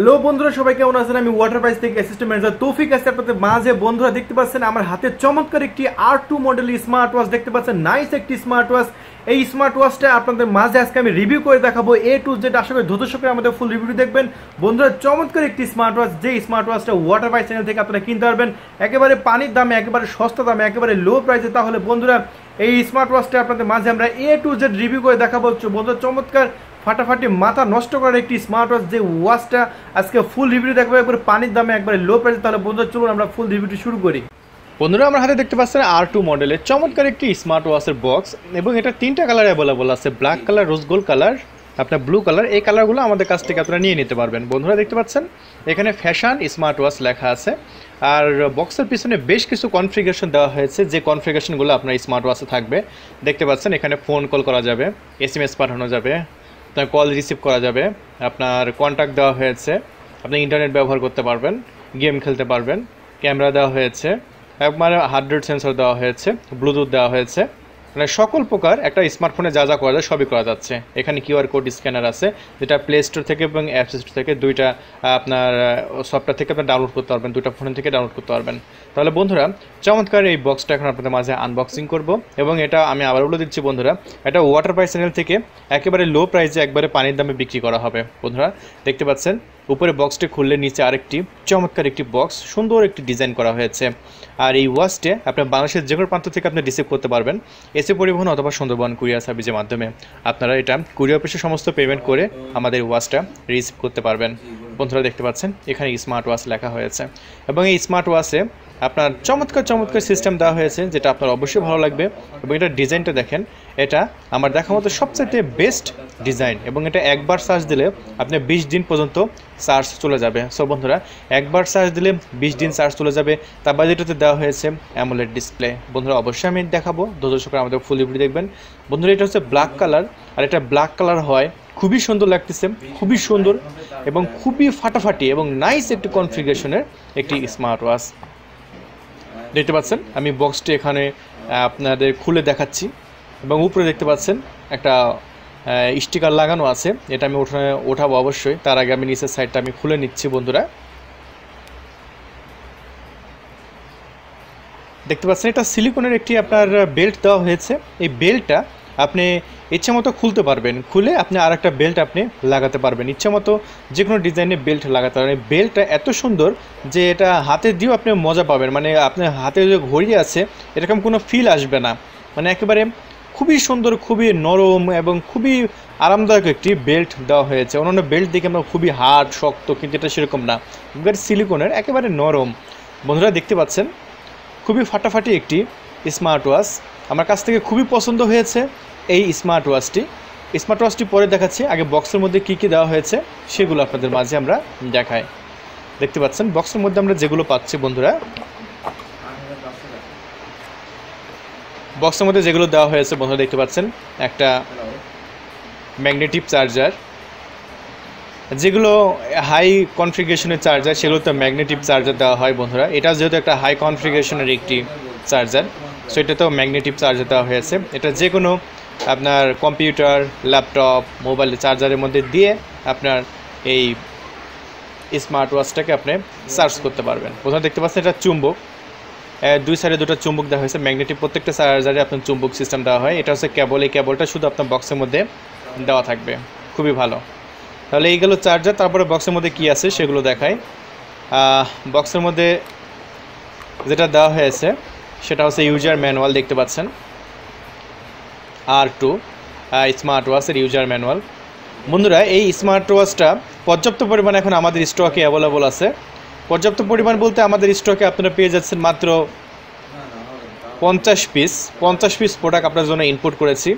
Hello বন্ধুরা সবাই কেমন আছেন আমি ওয়াটার প্রাইস থেকে অ্যাসিস্ট্যান্ট ম্যানেজার তৌফিক আছে আপনাদের মাঝে বন্ধুরা দেখতে পাচ্ছেন আমার হাতে চমৎকার একটি R two model smart watch দেখতে পাচ্ছেন নাইস একটি স্মার্ট ওয়াচ এই স্মার্ট ওয়াচটা আপনাদের মাঝে আজকে আমি রিভিউ করে দেখাবো এ টু জেড আশা করি ধৈর্য সহকারে আমাদের ফুল রিভিউ দেখবেন বন্ধুরা চমৎকার একটি স্মার্ট ওয়াচ যে স্মার্ট ওয়াচটা ওয়াটার প্রাইস চ্যানেল থেকে আপনারা কিনতে পারবেন একেবারে পানির দামে একেবারে সস্তা দামে একেবারে লো প্রাইসে তাহলে বন্ধুরা এই স্মার্ট ওয়াচটা আপনাদের মাঝে আমরা এ টু জেড রিভিউ করে দেখাবো বন্ধুরা চমৎকার ফাটাফাটি মাথা নষ্ট করার একটি স্মার্ট ওয়াচ যে ওয়াচটা আজকে ফুল রিভিউ দেখবো একবার পানির দামে একবার লো প্রাইস তাহলে বন্ধু চলুন আমরা ফুল রিভিউটি শুরু করি বন্ধুরা আমার হাতে দেখতে পাচ্ছেন আর টু মডেলের চমৎকার একটি স্মার্ট ওয়াচের বক্স এবং এটা তিনটা কালার অ্যাভেলেবল আছে black colour rose gold colour আপনার ব্লু কালার এই কালারগুলো আমাদের কাছ থেকে আপনারা নিয়ে নিতে পারবেন বন্ধুরা দেখতে পাচ্ছেন এখানে ফ্যাশন স্মার্ট ওয়াচ লেখা আছে আর বক্সের পিছনে বেশ কিছু কনফিগারেশন দেওয়া হয়েছে যে কনফিগারেশনগুলো আপনার স্মার্ট ওয়াচে থাকবে দেখতে পাচ্ছেন এখানে ফোন কল করা যাবে এস এম এস পাঠানো যাবে আপনার কল রিসিভ করা যাবে আপনার কন্ট্যাক্ট দেওয়া হয়েছে আপনি ইন্টারনেট ব্যবহার করতে পারবেন গেম খেলতে পারবেন ক্যামেরা দেওয়া হয়েছে একবার হার্ডওয়্যার সেন্সর দেওয়া হয়েছে ব্লুটুথ দেওয়া হয়েছে মানে সকল প্রকার একটা স্মার্টফোনে যা যা করা যায় সবই করা যাচ্ছে এখানে কিউআর কোড স্ক্যানার আছে যেটা প্লে স্টোর থেকে এবং অ্যাপ স্টোর থেকে দুইটা আপনার সফটওয়্যার থেকে আপনি ডাউনলোড করতে পারবেন দুইটা ফোন থেকে ডাউনলোড করতে পারবেন তাহলে বন্ধুরা চমৎকার এই বক্সটা এখন আপনাদের মাঝে আনবক্সিং করব এবং এটা আমি আবার বলে দিচ্ছি বন্ধুরা এটা ওয়াটার প্রাইস চ্যানেল থেকে একেবারে লো প্রাইসে একবারে পানির দামে বিক্রি করা হবে বন্ধুরা দেখতে পাচ্ছেন উপরে বক্সটি খুললে নিচে আরেকটি চমৎকার একটি বক্স সুন্দর একটি ডিজাইন করা হয়েছে আর এই ওয়াচটি আপনার বাংলাদেশের যে কোনো প্রান্ত থেকে আপনি রিসিভ করতে পারবেন এসি পরিবহন অথবা সুন্দরবন কুরিয়ার সার্ভিসের মাধ্যমে আপনারা এটা কুরিয়ার অফিসে সমস্ত পেমেন্ট করে আমাদের ওয়াচটা রিসিভ করতে পারবেন বন্ধুরা দেখতে পাচ্ছেন এখানে স্মার্ট ওয়াচ লেখা হয়েছে এবং এই স্মার্ট ওয়াচে আপনার চমৎকার চমৎকার সিস্টেম দেওয়া হয়েছে যেটা আপনার অবশ্যই ভালো লাগবে এবং এটা ডিজাইনটা দেখেন এটা আমার দেখা মতো সবচাইতে বেস্ট ডিজাইন এবং এটা একবার সার্চ দিলে আপনি বিশ দিন পর্যন্ত সার্চ চলে যাবে সো বন্ধুরা একবার সার্চ দিলে বিশ দিন সার্চ চলে যাবে তার এটাতে দেওয়া হয়েছে অ্যামোলেড ডিসপ্লে বন্ধুরা অবশ্যই আমি দেখাবো দর্শকরা আমাদের ফুল ইভি দেখবেন বন্ধুরা এটা হচ্ছে ব্ল্যাক কালার আর এটা ব্ল্যাক কালার হয় খুবই সুন্দর লাগতেছে খুবই সুন্দর এবং খুবই ফাটাফাটি এবং নাইস একটি কনফিগারেশনের একটি স্মার্ট ওয়াচ দেখতে পাচ্ছেন আমি বক্সটি এখানে আপনাদের খুলে দেখাচ্ছি এবং উপরে দেখতে পাচ্ছেন একটা স্টিকার লাগানো আছে এটা আমি ওঠানে ওঠাবো অবশ্যই তার আগে আমি নিচের সাইডটা আমি খুলে নিচ্ছি বন্ধুরা দেখতে পাচ্ছেন এটা সিলিকনের একটি আপনার বেল্ট দেওয়া হয়েছে এই বেল্টটা আপনি ইচ্ছে মতো খুলতে পারবেন খুলে আপনি আর একটা বেল্ট আপনি লাগাতে পারবেন ইচ্ছে মতো যে কোনো ডিজাইনের বেল্ট লাগাতে পারবেন বেল্টটা এত সুন্দর যে এটা হাতে দিয়েও আপনি মজা পাবেন মানে আপনার হাতে যে ঘড়ি আছে এরকম কোনো ফিল আসবে না মানে একেবারে খুবই সুন্দর খুবই নরম এবং খুবই আরামদায়ক একটি বেল্ট দেওয়া হয়েছে অন্যান্য বেল্ট দেখে আমরা খুবই হার্ড শক্ত কিন্তু এটা সেরকম না এবার সিলিকনের একেবারে নরম বন্ধুরা দেখতে পাচ্ছেন খুবই ফাটাফাটি একটি স্মার্ট ওয়াচ আমার কাছ থেকে খুবই পছন্দ হয়েছে এই স্মার্ট ওয়াচটি স্মার্ট ওয়াচটি পরে দেখাচ্ছি আগে বক্সের মধ্যে কি কি দেওয়া হয়েছে সেগুলো আপনাদের মাঝে আমরা দেখাই দেখতে পাচ্ছেন বক্সের মধ্যে আমরা যেগুলো পাচ্ছি বন্ধুরা বক্সের মধ্যে যেগুলো দেওয়া হয়েছে বন্ধুরা দেখতে পাচ্ছেন একটা ম্যাগনেটিভ চার্জার যেগুলো হাই কনফিগেশনের চার্জার সেগুলো তো চার্জার দেওয়া হয় বন্ধুরা এটা যেহেতু একটা হাই কনফিগেশনের একটি চার্জার সো এটাতেও ম্যাগনেটিভ চার্জার দেওয়া হয়েছে এটা যে কোনো আপনার কম্পিউটার ল্যাপটপ মোবাইলের চার্জারের মধ্যে দিয়ে আপনার এই স্মার্ট ওয়াচটাকে আপনি সার্চ করতে পারবেন প্রথমে দেখতে পাচ্ছেন এটা চুম্বক দুই সাইডে দুটো চুম্বক দেওয়া হয়েছে ম্যাগনেটিক প্রত্যেকটা চার্জারে আপনার চুম্বক সিস্টেম দেওয়া হয় এটা হচ্ছে কেবল এই কেবলটা শুধু আপনার বক্সের মধ্যে দেওয়া থাকবে খুবই ভালো তাহলে এইগুলো চার্জার তারপরে বক্সের মধ্যে কি আছে সেগুলো দেখায় বক্সের মধ্যে যেটা দেওয়া হয়েছে সেটা হচ্ছে ইউজার ম্যানুয়াল দেখতে পাচ্ছেন আর টু স্মার্ট ওয়াচের ইউজার ম্যানুয়াল বন্ধুরা এই স্মার্ট ওয়াচটা পর্যাপ্ত পরিমাণ এখন আমাদের স্টকে অ্যাভেলেবল আছে পর্যাপ্ত পরিমাণ বলতে আমাদের স্টকে আপনারা পেয়ে যাচ্ছেন মাত্র পঞ্চাশ পিস পঞ্চাশ পিস প্রোডাক্ট আপনার জন্য ইনপুট করেছি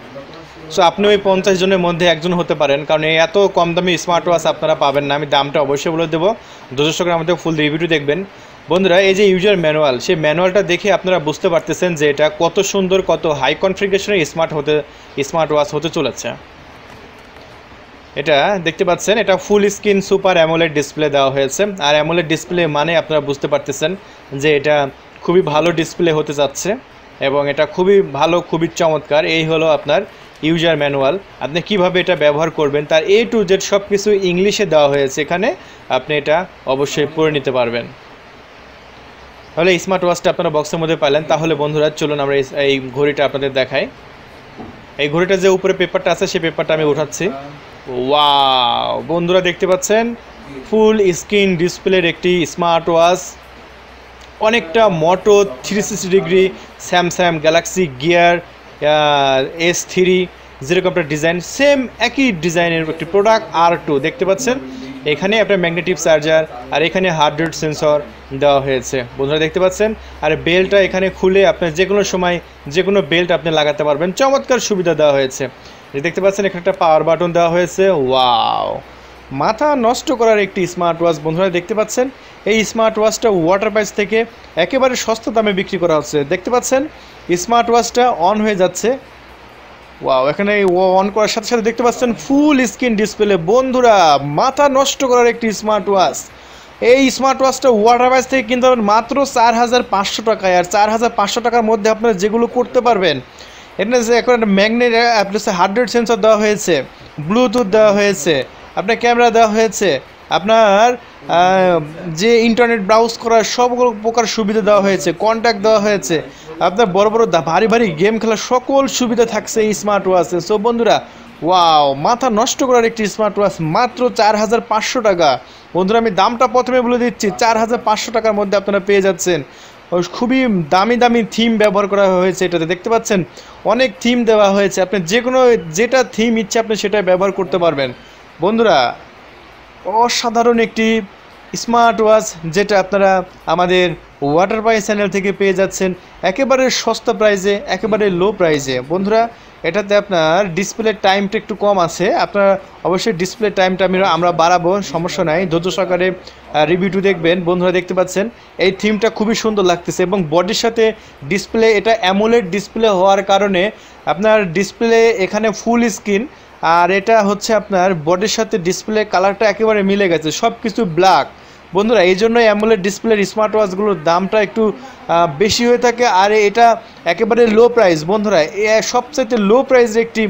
সো আপনি ওই পঞ্চাশ জনের মধ্যে একজন হতে পারেন কারণ এত কম দামি স্মার্ট ওয়াচ আপনারা পাবেন না আমি দামটা অবশ্যই বলে দেবো দুশো গ্রাম আমাদের ফুল রিভিউ দেখবেন বন্ধুরা এই যে ইউজার ম্যানুয়াল সেই ম্যানুয়ালটা দেখে আপনারা বুঝতে পারতেছেন যে এটা কত সুন্দর কত হাই কনফিগেশনের স্মার্ট হতে স্মার্ট ওয়াচ হতে চলেছে এটা দেখতে পাচ্ছেন এটা full screen super AMOLED display দেওয়া হয়েছে আর অ্যামোলেড ডিসপ্লে মানে আপনারা বুঝতে পারতেছেন যে এটা খুবই ভালো ডিসপ্লে হতে যাচ্ছে এবং এটা খুবই ভালো খুবই চমৎকার এই হলো আপনার ইউজার ম্যানুয়াল আপনি কিভাবে এটা ব্যবহার করবেন তার এ টু জেড সব কিছু ইংলিশে দেওয়া হয়েছে এখানে আপনি এটা অবশ্যই পড়ে নিতে পারবেন তাহলে স্মার্ট ওয়াচটা আপনারা বক্সের মধ্যে পাইলেন তাহলে বন্ধুরা চলুন আমরা এই ঘড়িটা আপনাদের দেখাই এই ঘড়িটা যে উপরে পেপারটা আছে সেই পেপারটা আমি উঠাচ্ছি ওয়া বন্ধুরা দেখতে পাচ্ছেন ফুল স্ক্রিন ডিসপ্লের একটি স্মার্ট ওয়াচ অনেকটা Moto three sixty degree Samsung Galaxy Gear S three যেরকম একটা ডিজাইন সেম একই ডিজাইনের একটি প্রোডাক্ট আর টু দেখতে পাচ্ছেন এখানে আপনার ম্যাগনেটিক চার্জার আর এখানে হার্ড রেট সেন্সর দেওয়া হয়েছে বন্ধুরা দেখতে পাচ্ছেন আর বেল্টটা এখানে খুলে আপনি যে কোনো সময় যে কোনো বেল্ট আপনি লাগাতে পারবেন চমৎকার সুবিধা দেওয়া হয়েছে দেখতে পাচ্ছেন এখানে একটা পাওয়ার বাটন দেওয়া হয়েছে ওয়াও মাথা নষ্ট করার একটি স্মার্ট ওয়াচ বন্ধুরা দেখতে পাচ্ছেন এই স্মার্ট ওয়াচটা ওয়াটার প্রাইস থেকে একেবারে সস্তা দামে বিক্রি করা হচ্ছে দেখতে পাচ্ছেন স্মার্ট ওয়াচটা অন হয়ে যাচ্ছে ওয়াও এখানে অন করার সাথে সাথে দেখতে পাচ্ছেন ফুল স্ক্রিন ডিসপ্লে বন্ধুরা মাথা নষ্ট করার একটি স্মার্ট ওয়াচ এই স্মার্ট ওয়াচটা ওয়াটার বাইস থেকে কিনতে পারবেন মাত্র চার হাজার পাঁচশো টাকায় আর চার হাজার পাঁচশো টাকার মধ্যে আপনারা যেগুলো করতে পারবেন এখানে যে এখন একটা ম্যাগনেট হার্ড্রেড সেন্সর দেওয়া হয়েছে ব্লুটুথ দেওয়া হয়েছে আপনার ক্যামেরা দেওয়া হয়েছে আপনার যে ইন্টারনেট ব্রাউজ করার সব প্রকার সুবিধা দেওয়া হয়েছে কন্ট্যাক্ট দেওয়া হয়েছে আপনার বড় বড় ভারী ভারী গেম খেলার সকল সুবিধা থাকছে এই স্মার্ট ওয়াচে সো বন্ধুরা ওয়াও মাথা নষ্ট করার একটি স্মার্ট ওয়াচ মাত্র চার হাজার পাঁচশো টাকা বন্ধুরা আমি দামটা প্রথমে বলে দিচ্ছি চার হাজার পাঁচশো টাকার মধ্যে আপনারা পেয়ে যাচ্ছেন খুবই দামি দামি থিম ব্যবহার করা হয়েছে এটাতে দেখতে পাচ্ছেন অনেক থিম দেওয়া হয়েছে আপনি যে কোনো যেটা থিম ইচ্ছে আপনি সেটা ব্যবহার করতে পারবেন বন্ধুরা অসাধারণ একটি স্মার্ট ওয়াচ যেটা আপনারা আমাদের ওয়াটার পাই চ্যানেল থেকে পেয়ে যাচ্ছেন একেবারে সস্তা প্রাইজে একেবারে লো প্রাইজে বন্ধুরা এটাতে আপনার ডিসপ্লে টাইমটা একটু কম আছে আপনার অবশ্যই ডিসপ্লে টাইমটা আমি আমরা বাড়াবো সমস্যা নাই ধৈর্য সহকারে রিভিউটু দেখবেন বন্ধুরা দেখতে পাচ্ছেন এই থিমটা খুবই সুন্দর লাগতেছে এবং বডির সাথে ডিসপ্লে এটা অ্যামোলেড ডিসপ্লে হওয়ার কারণে আপনার ডিসপ্লে এখানে ফুল স্ক্রিন আর এটা হচ্ছে আপনার বডির সাথে ডিসপ্লে কালারটা একেবারে মিলে গেছে সব কিছু ব্ল্যাক বন্ধুরা এই জন্যই অ্যামোলেড ডিসপ্লের স্মার্ট ওয়াচগুলোর দামটা একটু বেশি হয়ে থাকে আর এটা একেবারে লো প্রাইস বন্ধুরা সবচাইতে লো প্রাইসের একটি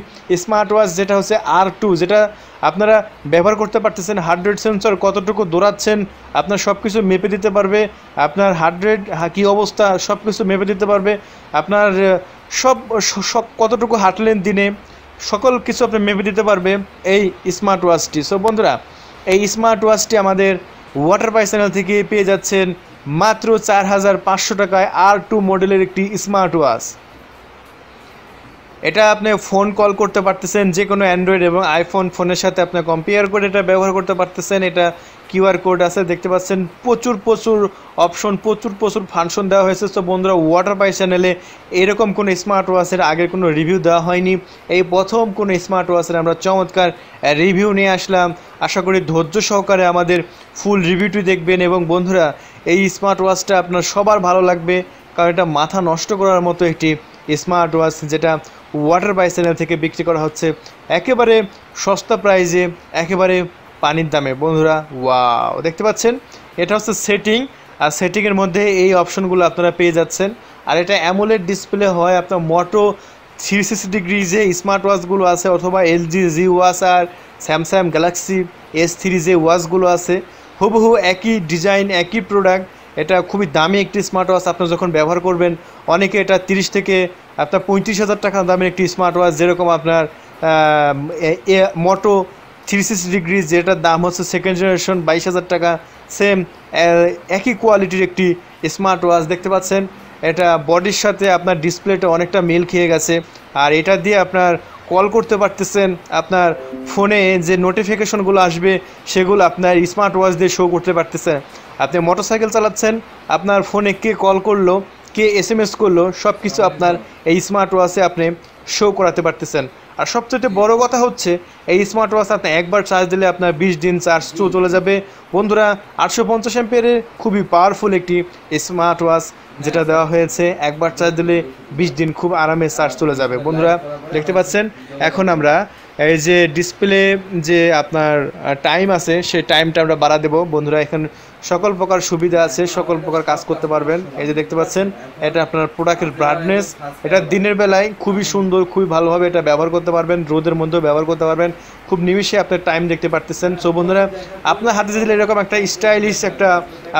স্মার্ট ওয়াচ যেটা হচ্ছে আর টু যেটা আপনারা ব্যবহার করতে পারতেছেন হার্ডরেড সেন্সর কতটুকু দৌড়াচ্ছেন আপনার সব কিছু মেপে দিতে পারবে আপনার হার্ডরেড কী অবস্থা সব কিছু মেপে দিতে পারবে আপনার সব সব কতটুকু হাঁটলেন দিনে সকল কিছু আপনি মেপে দিতে পারবে এই স্মার্ট ওয়াচটি সো বন্ধুরা এই স্মার্ট ওয়াচটি আমাদের ওয়াটার পাই চ্যানেল থেকে পেয়ে যাচ্ছেন মাত্র চার হাজার পাঁচশো টাকায় আর টু মডেলের একটি স্মার্ট ওয়াচ এটা আপনি ফোন কল করতে পারতেছেন যে কোনো অ্যান্ড্রয়েড এবং আইফোন ফোনের সাথে আপনি কম্পেয়ার করে এটা ব্যবহার করতে পারতেছেন এটা কিউআর কোড আছে দেখতে পাচ্ছেন প্রচুর প্রচুর অপশন প্রচুর প্রচুর ফাংশন দেওয়া হয়েছে তো বন্ধুরা ওয়াটার পাই চ্যানেলে এরকম কোনো স্মার্ট ওয়াচের আগের কোনো রিভিউ দেওয়া হয়নি এই প্রথম কোনো স্মার্ট ওয়াচের আমরা চমৎকার রিভিউ নিয়ে আসলাম আশা করি ধৈর্য সহকারে আমাদের ফুল রিভিউটি দেখবেন এবং বন্ধুরা এই স্মার্ট ওয়াচটা আপনার সবার ভালো লাগবে কারণ এটা মাথা নষ্ট করার মতো একটি স্মার্ট ওয়াচ যেটা ওয়াটার বাই চ্যানেল থেকে বিক্রি করা হচ্ছে একেবারে সস্তা প্রাইজে একেবারে পানির দামে বন্ধুরা ওয়াও দেখতে পাচ্ছেন এটা হচ্ছে সেটিং আর সেটিংয়ের মধ্যে এই অপশনগুলো আপনারা পেয়ে যাচ্ছেন আর এটা অ্যামোলেড ডিসপ্লে হয় আপনার মোটো থ্রি সিক্সটি ডিগ্রি যে স্মার্ট ওয়াচগুলো আছে অথবা এলজি জি ওয়াচ আর স্যামসাং গ্যালাক্সি এস থ্রি যে ওয়াচগুলো আছে হুবহু একই ডিজাইন একই প্রোডাক্ট এটা খুবই দামি একটি স্মার্ট ওয়াচ আপনি যখন ব্যবহার করবেন অনেকে এটা তিরিশ থেকে আপনার পঁয়ত্রিশ হাজার টাকা দামের একটি স্মার্ট ওয়াচ যেরকম আপনার মোটো থ্রি সিক্সটি ডিগ্রি যেটার দাম হচ্ছে সেকেন্ড জেনারেশন বাইশ হাজার টাকা সেম একই কোয়ালিটির একটি স্মার্ট ওয়াচ দেখতে পাচ্ছেন এটা বডির সাথে আপনার ডিসপ্লেটা অনেকটা মিল খেয়ে গেছে আর এটা দিয়ে আপনার কল করতে পারতেছেন আপনার ফোনে যে নোটিফিকেশনগুলো আসবে সেগুলো আপনার স্মার্ট ওয়াচ দিয়ে শো করতে পারতেছেন আপনি মোটরসাইকেল চালাচ্ছেন আপনার ফোনে কে কল করলো কে এস এম এস করলো সব কিছু আপনার এই স্মার্ট ওয়াচে আপনি শো করাতে পারতেছেন আর সবচেয়ে বড় কথা হচ্ছে এই স্মার্ট ওয়াচ আপনি একবার চার্জ দিলে আপনার বিশ দিন চার্জ চলে যাবে বন্ধুরা আটশো পঞ্চাশ এম্পিয়ারের খুবই পাওয়ারফুল একটি স্মার্ট ওয়াচ যেটা দেওয়া হয়েছে একবার চার্জ দিলে বিশ দিন খুব আরামে চার্জ চলে যাবে বন্ধুরা দেখতে পাচ্ছেন এখন আমরা এই যে ডিসপ্লে যে আপনার টাইম আছে সেই টাইমটা আমরা বাড়া দেবো বন্ধুরা এখন সকল প্রকার সুবিধা আছে সকল প্রকার কাজ করতে পারবেন এই যে দেখতে পাচ্ছেন এটা আপনার প্রোডাক্টের ব্রাইটনেস এটা দিনের বেলায় খুবই সুন্দর খুবই ভালোভাবে এটা ব্যবহার করতে পারবেন রোদের মধ্যেও ব্যবহার করতে পারবেন খুব নিমিশে আপনার টাইম দেখতে পারতেছেন সো বন্ধুরা আপনার হাতে যদি এরকম একটা স্টাইলিশ একটা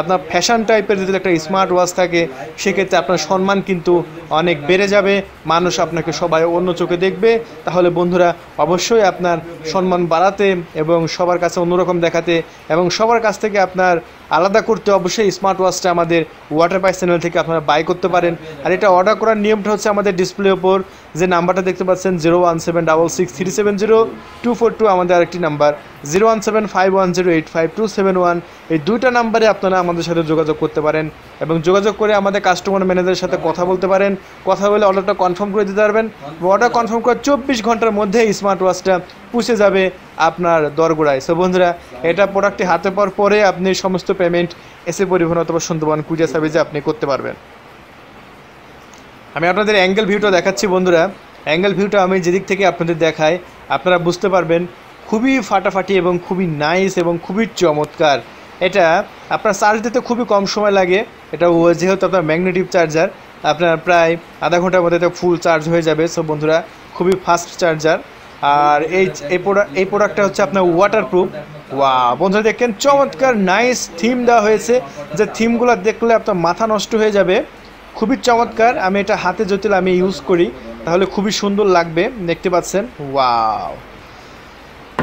আপনার ফ্যাশন টাইপের যদি একটা স্মার্ট ওয়াচ থাকে সেক্ষেত্রে আপনার সম্মান কিন্তু অনেক বেড়ে যাবে মানুষ আপনাকে সবাই অন্য চোখে দেখবে তাহলে বন্ধুরা অবশ্যই আপনার সম্মান বাড়াতে এবং সবার কাছে অন্যরকম দেখাতে এবং সবার কাছ থেকে আপনার আলাদা করতে অবশ্যই স্মার্ট ওয়াচটা আমাদের ওয়াটার পাইপ চ্যানেল থেকে আপনারা বাই করতে পারেন আর এটা অর্ডার করার নিয়মটা হচ্ছে আমাদের ডিসপ্লে ওপর যে নাম্বারটা দেখতে পাচ্ছেন zero one seven double six three seven zero two four two আমাদের আরেকটি number zero one seven five one zero eight five two seven one এই দুইটা নাম্বারে আপনারা আমাদের সাথে যোগাযোগ করতে পারেন এবং যোগাযোগ করে আমাদের কাস্টমার ম্যানেজারের সাথে কথা বলতে পারেন কথা বলে অর্ডারটা কনফার্ম করে দিতে পারবেন অর্ডার কনফার্ম করার চব্বিশ ঘন্টার মধ্যে স্মার্ট ওয়াচটা পুষে যাবে আপনার দরগোড়ায় সো বন্ধুরা এটা প্রোডাক্টটি হাতে পাওয়ার পরে আপনি সমস্ত পেমেন্ট এসে পরিবহন অথবা সুন্দরবন কুরিয়া সার্ভিসে আপনি করতে পারবেন আমি আপনাদের অ্যাঙ্গেল ভিউটা দেখাচ্ছি বন্ধুরা অ্যাঙ্গেল ভিউটা আমি যেদিক থেকে আপনাদের দেখাই আপনারা বুঝতে পারবেন খুবই ফাটাফাটি এবং খুবই নাইস এবং খুবই চমৎকার এটা আপনার চার্জ দিতে খুবই কম সময় লাগে এটা যেহেতু আপনার ম্যাগনেটিভ চার্জার আপনার প্রায় আধা ঘন্টার মধ্যে এটা ফুল চার্জ হয়ে যাবে সো বন্ধুরা খুবই ফাস্ট চার্জার আর এই এই প্রোডাক্টটা হচ্ছে আপনার ওয়াটারপ্রুফ ওয়া বন্ধুরা দেখেন চমৎকার নাইস থিম দেওয়া হয়েছে যে থিমগুলো দেখলে আপনার মাথা নষ্ট হয়ে যাবে খুবই চমৎকার আমি এটা হাতে জটিল আমি ইউজ করি তাহলে খুবই সুন্দর লাগবে দেখতে পাচ্ছেন ওয়াও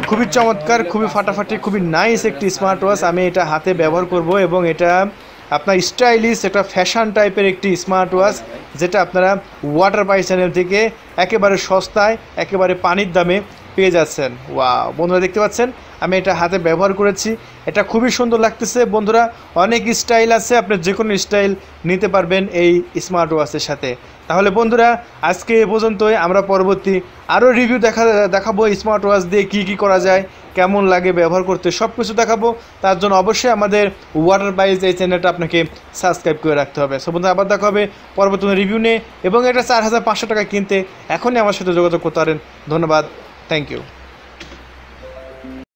খুবই চমৎকার খুবই ফাটাফাটি খুবই নাইস একটি স্মার্ট ওয়াচ আমি এটা হাতে ব্যবহার করব এবং এটা আপনার স্টাইলিশ এটা ফ্যাশন টাইপের একটি স্মার্ট ওয়াচ যেটা আপনারা ওয়াটার পাই চ্যানেল থেকে একেবারে সস্তায় একেবারে পানির দামে পেয়ে যাচ্ছেন ওয়া বন্ধুরা দেখতে পাচ্ছেন আমি এটা হাতে ব্যবহার করেছি এটা খুবই সুন্দর লাগতেছে বন্ধুরা অনেক স্টাইল আছে আপনি যে কোনো স্টাইল নিতে পারবেন এই স্মার্ট ওয়াচের সাথে তাহলে বন্ধুরা আজকে এ পর্যন্তই আমরা পরবর্তী আরও রিভিউ দেখা দেখাবো স্মার্ট ওয়াচ দিয়ে কি কি করা যায় কেমন লাগে ব্যবহার করতে সব কিছু দেখাবো তার জন্য অবশ্যই আমাদের ওয়াটার বাইজ এই চ্যানেলটা আপনাকে সাবস্ক্রাইব করে রাখতে হবে সো বন্ধুরা আবার দেখা হবে পরবর্তী রিভিউ নিয়ে এবং এটা চার হাজার পাঁচশো টাকা কিনতে এখনই আমার সাথে যোগাযোগ করতে পারেন ধন্যবাদ Thank you.